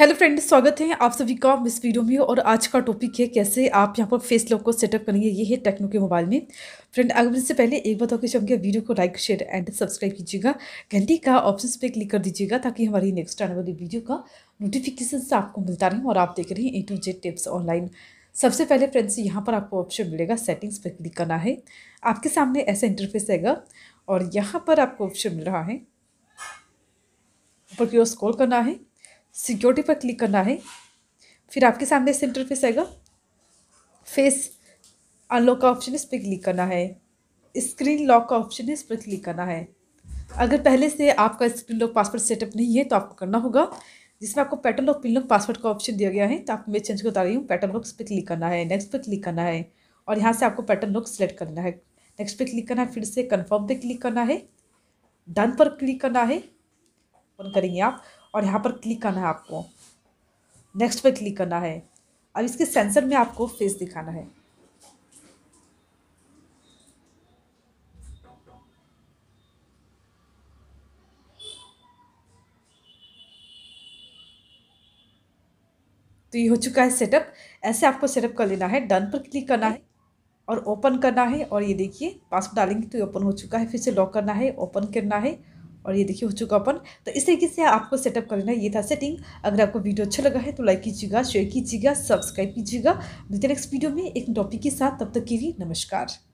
hello friend स्वागत है आप सभी का इस वीडियो में और आज का टॉपिक है कैसे आप यहाँ पर फेस लॉक को सेटअप करेंगे ये है टेक्नो के मोबाइल में फ्रेंड अगर इससे पहले एक बात होकर चाहिए वीडियो को लाइक शेयर एंड सब्सक्राइब कीजिएगा घंटी का ऑप्शन पे क्लिक कर दीजिएगा ताकि हमारी नेक्स्ट आने वाली वीडियो का नोटिफिकेशन आपको मिलता रहे और आप देख रहे हैं A to Z tips online सबसे पहले फ्रेंड्स यहाँ पर आपको ऑप्शन मिलेगा सेटिंग्स पर क्लिक करना है आपके सामने ऐसा इंटरफेस आएगा और यहाँ पर आपको ऑप्शन मिल रहा है ऊपर की ओर स्क्रॉल करना है सिक्योरिटी पर क्लिक करना है फिर आपके सामने इस इंटरफेस आएगा फेस अनलॉक का ऑप्शन इस पर क्लिक करना है स्क्रीन लॉक का ऑप्शन है इस पर क्लिक करना है अगर पहले से आपका स्क्रीन लॉक पासवर्ड सेटअप नहीं है तो आपको करना होगा जिसमें आपको pattern lock pin lock password का ऑप्शन दिया गया है तो आप मैं चेंज करता बता रही हूँ पैटर्न इस पर क्लिक करना है नेक्स्ट पर क्लिक करना है और यहाँ से आपको पैटर्न लॉक सेलेक्ट करना है नेक्स्ट पे क्लिक करना है फिर से कन्फर्म पर क्लिक करना है डन पर क्लिक करना है ऑन करेंगे आप और यहाँ पर क्लिक करना है आपको नेक्स्ट पर क्लिक करना है अब इसके सेंसर में आपको फेस दिखाना है तो ये हो चुका है सेटअप ऐसे आपको सेटअप कर लेना है डन पर क्लिक करना है और ओपन करना है और ये देखिए पासवर्ड डालेंगे तो ये ओपन हो चुका है फिर से लॉक करना है ओपन करना है और ये देखिए हो चुका अपन तो इस तरीके से आपको सेटअप कर लेना ये था सेटिंग अगर आपको वीडियो अच्छा लगा है तो लाइक कीजिएगा शेयर कीजिएगा सब्सक्राइब कीजिएगा मिलते नेक्स्ट वीडियो में एक टॉपिक के साथ तब तक के लिए नमस्कार